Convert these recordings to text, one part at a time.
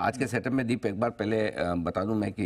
तो आज के सेटअप में दीप एक बार पहले बता दूं मैं कि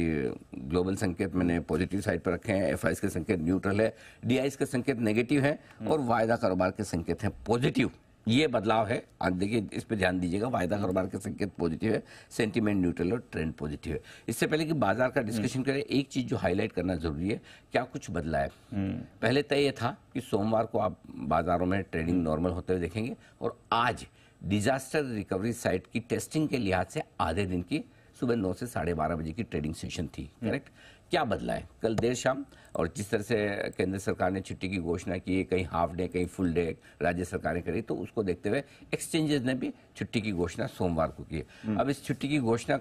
ग्लोबल संकेत मैंने पॉजिटिव साइड पर रखे हैं एफ के संकेत न्यूट्रल है डी के संकेत नेगेटिव है और वायदा कारोबार के संकेत हैं पॉजिटिव ये बदलाव है आज देखिए इस पर ध्यान दीजिएगा वायदा कारोबार के संकेत पॉजिटिव है सेंटीमेंट न्यूट्रल और ट्रेंड पॉजिटिव है इससे पहले कि बाजार का डिस्कशन करें एक चीज जो हाईलाइट करना जरूरी है क्या कुछ बदला है पहले तय यह था कि सोमवार को आप बाजारों में ट्रेडिंग नॉर्मल होते हुए देखेंगे और आज डिजास्टर रिकवरी साइट की टेस्टिंग के लिहाज से आधे दिन की सुबह नौ से साढ़े बारह बजे की ट्रेडिंग सेशन थी करेक्ट हम्म। क्या बदला है कल देर शाम और जिस तरह से केंद्र सरकार ने छुट्टी की घोषणा की कहीं हाफ डे कहीं फुल डे राज्य सरकार ने करी तो उसको देखते हुए एक्सचेंजेस ने भी छुट्टी की घोषणा सोमवार को की हम्म। अब इस छुट्टी की घोषणा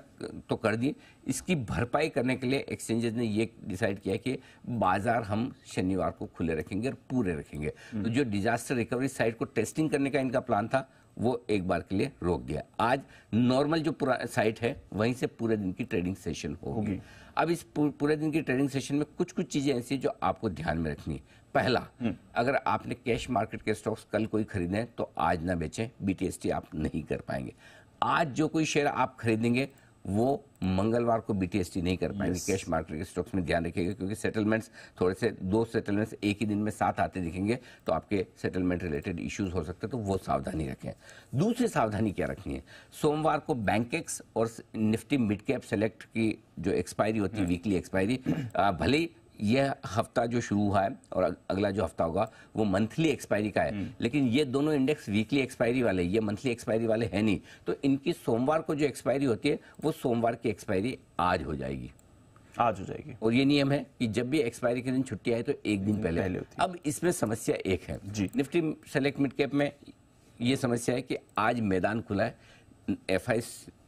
तो कर दी इसकी भरपाई करने के लिए एक्सचेंजेस ने ये डिसाइड किया कि बाजार हम शनिवार को खुले रखेंगे और पूरे रखेंगे तो हम्म। जो डिजास्टर रिकवरी साइट को टेस्टिंग करने का इनका प्लान था वो एक बार के लिए रोक दिया आज नॉर्मल जो पूरा साइट है वहीं से पूरे दिन की ट्रेडिंग सेशन होगी अब इस पूरे दिन की ट्रेडिंग सेशन में कुछ कुछ चीज़ें ऐसी जो आपको ध्यान में रखनी है पहला हम्म। अगर आपने कैश मार्केट के स्टॉक्स कल कोई खरीदे तो आज ना बेचें बीटीएसटी आप नहीं कर पाएंगे आज जो कोई शेयर आप खरीदेंगे वो मंगलवार को बीटीएसटी नहीं कर पाएंगे yes. कैश मार्केट के स्टॉक्स में ध्यान रखिएगा क्योंकि सेटलमेंट्स थोड़े से दो सेटलमेंट्स एक ही दिन में साथ आते दिखेंगे तो आपके सेटलमेंट रिलेटेड इश्यूज हो सकते हैं तो वो सावधानी रखें दूसरी सावधानी क्या रखनी है सोमवार को बैंकेक्स और निफ्टी मिड कैप सेलेक्ट की जो एक्सपायरी होती है वीकली hmm. एक्सपायरी भले ही यह हफ्ता जो शुरू हुआ है और अगला जो हफ्ता होगा वो मंथली एक्सपायरी का है हम्म। लेकिन ये दोनों इंडेक्स वीकली एक्सपायरी वाले ये मंथली एक्सपायरी वाले हैं नहीं तो इनकी सोमवार को जो एक्सपायरी होती है वो सोमवार की एक्सपायरी आज हो जाएगी आज हो जाएगी और ये नियम है कि जब भी एक्सपायरी के दिन छुट्टी आए तो एक दिन पहले, पहले अब इसमें समस्या एक है जी निफ्टी सेलेक्ट मिड कैप में ये समस्या है कि आज मैदान खुला है एफ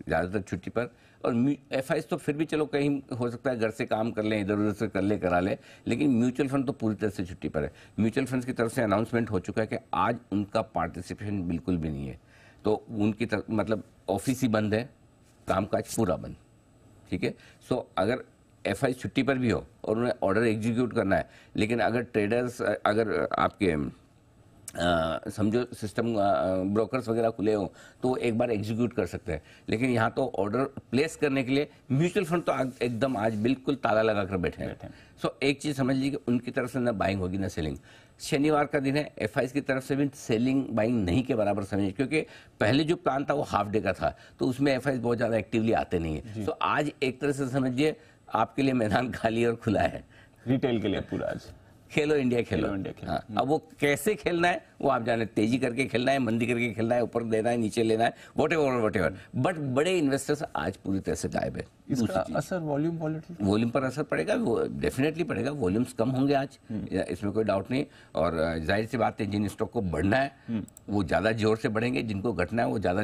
ज़्यादातर छुट्टी पर और एफ तो फिर भी चलो कहीं हो सकता है घर से काम कर लें इधर उधर से कर ले करा लें लेकिन म्यूचुअल फंड तो पूरी तरह से छुट्टी पर है म्यूचुअल फंड्स की तरफ से अनाउंसमेंट हो चुका है कि आज उनका पार्टिसिपेशन बिल्कुल भी नहीं है तो उनकी तरफ मतलब ऑफिस ही बंद है कामकाज पूरा बंद ठीक है सो अगर एफ छुट्टी पर भी हो और उन्हें ऑर्डर एग्जीक्यूट करना है लेकिन अगर ट्रेडर्स अगर आपके समझो सिस्टम ब्रोकर्स वगैरह खुले हों तो वो एक बार एग्जीक्यूट कर सकते हैं लेकिन यहाँ तो ऑर्डर प्लेस करने के लिए म्यूचुअल फंड तो एकदम आज बिल्कुल ताला लगा कर बैठे हैं सो so, एक चीज़ समझ लीजिए कि उनकी तरफ से ना बाइंग होगी ना सेलिंग शनिवार का दिन है एफ की तरफ से भी सेलिंग बाइंग नहीं के बराबर समझिए क्योंकि पहले जो प्लान था वो हाफ डे का था तो उसमें एफ बहुत ज़्यादा एक्टिवली आते नहीं है सो आज एक तरह से समझिए आपके लिए मैदान खाली और खुला है रिटेल के लिए पूरा आज खेलो इंडिया खेलो इंडिया खेलो हाँ। हम्म। अब वो कैसे खेलना है वो आप जाने तेजी करके खेलना है मंदी करके खेलना है ऊपर देना है नीचे लेना है whatever whatever but बड़े इन्वेस्टर्स आज पूरी तरह से गायब है असर वॉल्यूम वॉल्यूम पर असर पड़ेगा डेफिनेटली पड़ेगा वॉल्यूम्स कम होंगे आज हम्म। इसमें कोई डाउट नहीं और जाहिर सी बात है जिन स्टॉक को बढ़ना है हम्म। वो ज़्यादा जोर से बढ़ेंगे जिनको घटना है वो ज़्यादा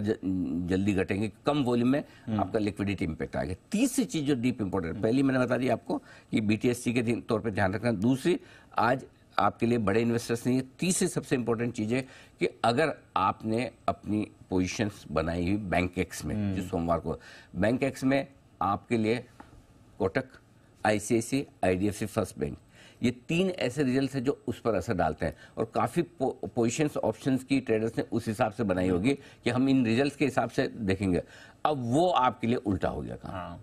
जल्दी घटेंगे कम वॉल्यूम में हम्म। आपका लिक्विडिटी इम्पैक्ट आएगा तीसरी चीज़ जो डीप इम्पोर्टेंट पहली मैंने बता दी आपको कि बीटीएससी के तौर पर ध्यान रखना दूसरी आज आपके लिए बड़े इन्वेस्टर्स नहीं है तीसरी सबसे इंपॉर्टेंट चीज़ है कि अगर आपने अपनी पोजीशंस बनाई हुई बैंक एक्स में हम्म। जो सोमवार को बैंक एक्स में आपके लिए Kotak ICICI IDFC first bank ये तीन ऐसे रिजल्ट्स हैं जो उस पर असर डालते हैं और काफ़ी पोजीशंस ऑप्शंस की ट्रेडर्स ने उस हिसाब से बनाई होगी कि हम इन रिजल्ट्स के हिसाब से देखेंगे अब वो आपके लिए उल्टा हो गया काम हाँ।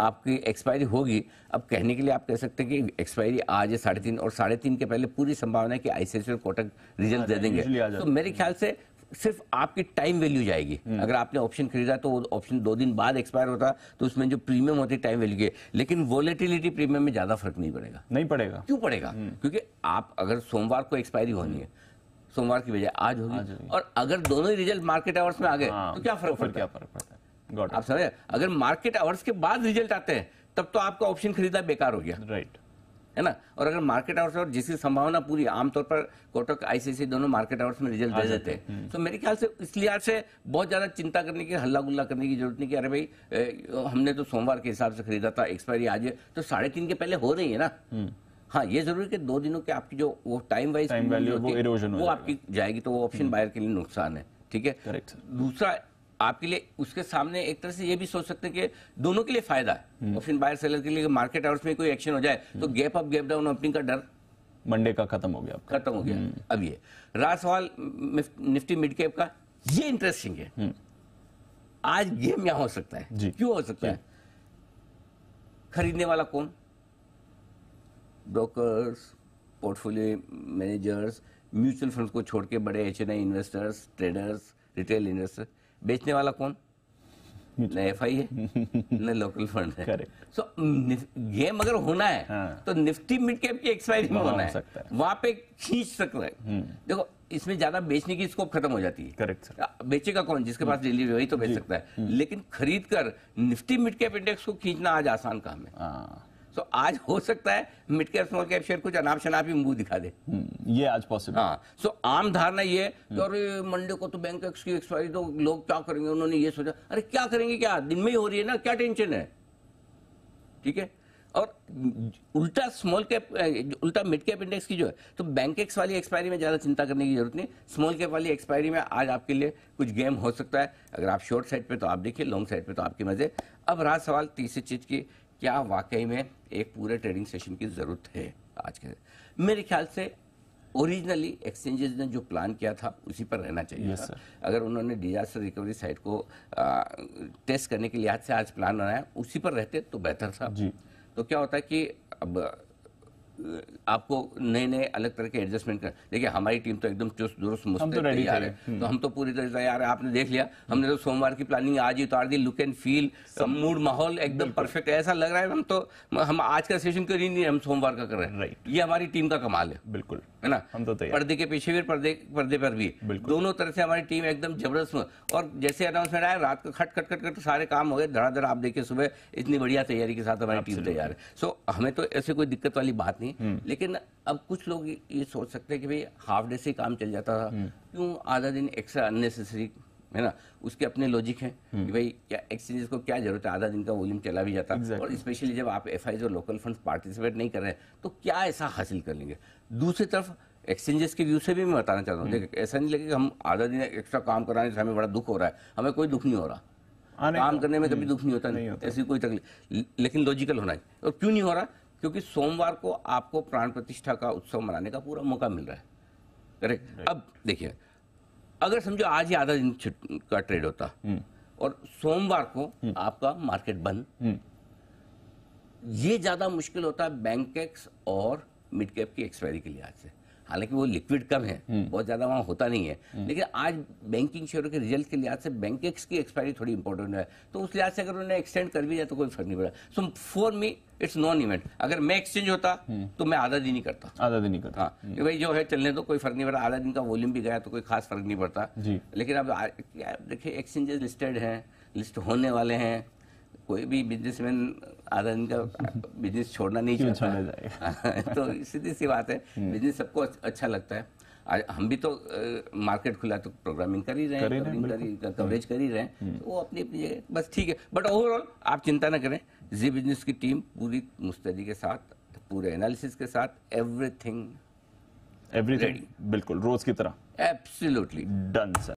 आपकी एक्सपायरी होगी अब कहने के लिए आप कह सकते हैं कि एक्सपायरी आज है साढ़े तीन और साढ़े तीन के पहले पूरी संभावना है कि आईसीएसएल कोटक रिजल्ट दे देंगे तो मेरे ख्याल से सिर्फ आपकी टाइम वैल्यू जाएगी हम्म। अगर आपने ऑप्शन खरीदा तो वो ऑप्शन दो दिन बाद एक्सपायर होता तो उसमें जो प्रीमियम होती टाइम वैल्यू की लेकिन वोलेटिलिटी प्रीमियम में ज्यादा फर्क नहीं पड़ेगा नहीं पड़ेगा क्यों पड़ेगा हम्म। क्योंकि आप अगर सोमवार को एक्सपायरी होनी है सोमवार की बजाय आज होगी और अगर दोनों ही रिजल्ट मार्केट आवर्स में आ गए हाँ, तो, तो क्या फर्क पड़ता है आप समझे अगर मार्केट आवर्स के बाद रिजल्ट आते हैं तब तो आपका ऑप्शन खरीदना बेकार हो गया राइट right. है ना और अगर मार्केट आवर्स और जिसकी संभावना पूरी आमतौर पर कोटक आईसीसी दोनों मार्केट आवर्स में रिजल्ट दे देते हैं तो मेरे ख्याल से इस लिहाज से बहुत ज्यादा चिंता करने की हल्ला गुल्ला करने की जरूरत नहीं कि अरे भाई ए, हमने तो सोमवार के हिसाब से खरीदा था एक्सपायरी आज तो साढ़े के पहले हो रही है ना हम्म। हाँ ये जरूरी कि दो दिनों के आपकी जो वो टाइम वाइज वो आपकी जाएगी तो वो ऑप्शन हम्म। बायर के लिए नुकसान है ठीक है दूसरा आपके लिए उसके सामने एक तरह से ये भी सोच सकते हैं कि दोनों के लिए फायदा है हम्म। और फिर बायर सेलर के लिए मार्केट आवर्स में कोई एक्शन हो जाए तो gap up gap down opening का डर मंडे का खत्म हो गया खत्म हो गया हम्म। अब ये रहा सवाल निफ्टी मिड कैप का ये इंटरेस्टिंग है हम्म। आज गेम यहां हो सकता है क्यों हो सकता है खरीदने वाला कौन brokers portfolio managers mutual fund को छोड़ के बड़े H investors traders retail investors बेचने वाला कौन न एफ आई है न लोकल फंड है सो so, गेम अगर होना है हाँ। तो निफ्टी मिड कैप की एक्सपायरी में हाँ, होना है वहां पे खींच सकता है हम्म। देखो इसमें ज्यादा बेचने की स्कोप खत्म हो जाती है करेक्ट सर बेचेगा कौन जिसके पास डेली हम्म। वही तो बेच सकता है हम्म। लेकिन खरीद कर निफ्टी मिड कैप इंडेक्स को खींचना आज आसान काम है हाँ। सो आज हो सकता है mid cap small cap share कुछ अनाप शनाप ही मुंह दिखा दे हम्म, ये आज पॉसिबल हाँ सो आम धारणा ये है कि अरे मंडे को तो बैंक की एक्सपायरी तो लोग क्या करेंगे उन्होंने ये सोचा अरे क्या करेंगे क्या दिन में ही हो रही है ना क्या टेंशन है ठीक है और उल्टा स्मॉल कैप उल्टा मिड कैप इंडेक्स की जो है तो बैंक एक्स वाली एक्सपायरी में ज़्यादा चिंता करने की जरूरत नहीं स्मॉल कैप वाली एक्सपायरी में आज आपके लिए कुछ गेम हो सकता है अगर आप शॉर्ट साइड पे तो आप देखिए लॉन्ग साइड पे तो आपके मज़े अब रहा सवाल तीसरी चीज़ की क्या वाकई में एक पूरे ट्रेडिंग सेशन की ज़रूरत है आज के मेरे ख्याल से ओरिजिनली एक्सचेंजेस ने जो प्लान किया था उसी पर रहना चाहिए yes, अगर उन्होंने डिजास्टर रिकवरी साइट को आ, टेस्ट करने के लिहाज से आज प्लान बनाया उसी पर रहते तो बेहतर था जी तो क्या होता है कि अब आपको नए नए अलग तरह के एडजस्टमेंट कर देखिए हमारी टीम तो एकदम चुस्त दुरुस्त तो मुस्त तैयार है हम्म। तो हम तो पूरी तरह तैयार है आपने देख लिया हमने तो सोमवार की प्लानिंग आज ही उतार दी लुक एंड फील मूड माहौल एकदम परफेक्ट ऐसा लग रहा है हम तो हम आज का सेशन कर ही नहीं हम सोमवार का कर रहे हैं ये हमारी टीम का कमाल है बिल्कुल है ना हम तो पर्दे के पीछे भी पर्दे पर्दे पर भी दोनों तरह से हमारी टीम एकदम जबरदस्त और जैसे अनाउंसमेंट आया रात को खट खट खट खट सारे काम हो गए धड़ाधड़ आप देखिए सुबह इतनी बढ़िया तैयारी के साथ हमारी टीम तैयार है सो हमें तो ऐसे कोई दिक्कत वाली बात नहीं थी हम्म। लेकिन अब कुछ लोग ये सोच सकते हैं कि भाई हाफ डे से काम चल जाता था हम्म। क्यों आधा दिन एक्स्ट्रा अननेसेसरी है ना उसके अपने लॉजिक हैं कि हम्म। भाई क्या एक्सचेंजेस को क्या जरूरत है आधा दिन का वॉल्यूम चला भी जाता exactly. और स्पेशली जब आप एफ और लोकल फंड पार्टिसिपेट नहीं कर रहे तो क्या ऐसा हासिल कर लेंगे दूसरी तरफ एक्सचेंजेस के व्यू से भी मैं बताना चाहता हूँ ऐसा नहीं लगे कि हम आधा दिन एक्स्ट्रा काम कराने से हमें बड़ा दुख हो रहा है हमें कोई दुख नहीं हो रहा काम करने में कभी दुख नहीं होता नहीं ऐसी कोई तकलीफ लेकिन लॉजिकल होना चाहिए और क्यों नहीं हो रहा क्योंकि सोमवार को आपको प्राण प्रतिष्ठा का उत्सव मनाने का पूरा मौका मिल रहा है करेक्ट अब देखिए अगर समझो आज ही आधा दिन का ट्रेड होता हम्म। और सोमवार को हम्म। आपका मार्केट बंद हम्म। ये ज्यादा मुश्किल होता है बैंक और मिड कैप की एक्सपायरी के लिए आज से हालांकि वो लिक्विड कम है हम्म। बहुत ज़्यादा वहाँ होता नहीं है हम्म। लेकिन आज बैंकिंग शेयरों के रिजल्ट के लिहाज से बैंक की एक्सपायरी थोड़ी इंपॉर्टेंट है तो उस लिहाज से अगर उन्हें एक्सटेंड कर भी जाए तो कोई फर्क नहीं पड़ा so for me it's non event अगर मैं एक्सचेंज होता हम्म। तो मैं आधा दिन ही करता आधा दिन ही करता हाँ भाई जो है चलने तो कोई फर्क नहीं पड़ा आधा दिन का वॉल्यूम भी गया तो कोई खास फर्क नहीं पड़ता लेकिन अब देखिए एक्सचेंजेस लिस्टेड हैं लिस्ट होने वाले हैं कोई भी बिजनेसमैन आधा दिन का बिजनेस छोड़ना नहीं चाहता तो सीधी सी बात है बिजनेस हम्म। सबको अच्छा लगता है आज हम भी तो आ, मार्केट खुला तो प्रोग्रामिंग कर ही रहे हैं कवरेज कर, कर ही रहे हैं हम्म। तो वो अपनी अपनी जगह बस ठीक है बट ओवरऑल आप चिंता ना करें जी बिजनेस की टीम पूरी मुस्तैदी के साथ पूरे एनालिसिस के साथ एवरीथिंग एवरीथिंग बिल्कुल रोज की तरह एब्सोल्युटली डन सर